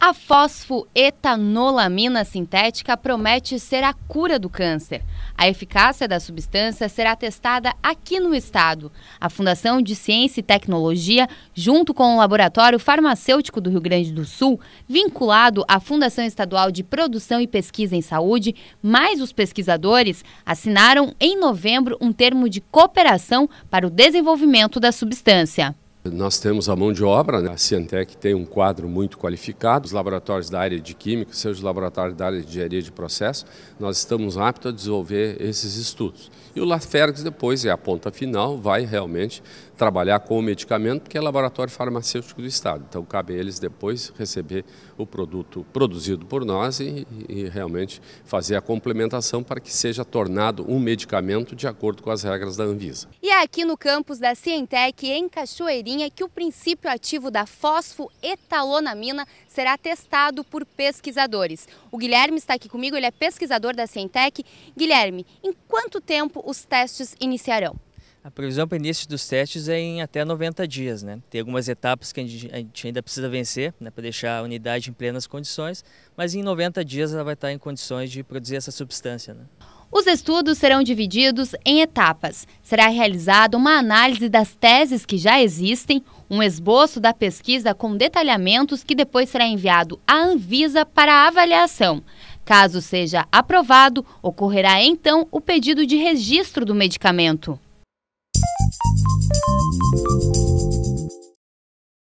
A fosfoetanolamina sintética promete ser a cura do câncer. A eficácia da substância será testada aqui no estado. A Fundação de Ciência e Tecnologia, junto com o Laboratório Farmacêutico do Rio Grande do Sul, vinculado à Fundação Estadual de Produção e Pesquisa em Saúde, mais os pesquisadores, assinaram em novembro um termo de cooperação para o desenvolvimento da substância. Nós temos a mão de obra, né? a Cientec tem um quadro muito qualificado, os laboratórios da área de química, seja os laboratórios da área de engenharia de processo, nós estamos aptos a desenvolver esses estudos. E o Lafergs depois é a ponta final, vai realmente trabalhar com o medicamento, porque é laboratório farmacêutico do Estado. Então cabe a eles depois receber o produto produzido por nós e, e realmente fazer a complementação para que seja tornado um medicamento de acordo com as regras da Anvisa. E é aqui no campus da Cientec, em Cachoeirinha, é que o princípio ativo da fosfoetalonamina será testado por pesquisadores. O Guilherme está aqui comigo, ele é pesquisador da Cientec. Guilherme, em quanto tempo os testes iniciarão? A previsão para início dos testes é em até 90 dias, né? Tem algumas etapas que a gente ainda precisa vencer, né, para deixar a unidade em plenas condições, mas em 90 dias ela vai estar em condições de produzir essa substância, né? Os estudos serão divididos em etapas. Será realizada uma análise das teses que já existem, um esboço da pesquisa com detalhamentos que depois será enviado à Anvisa para avaliação. Caso seja aprovado, ocorrerá então o pedido de registro do medicamento.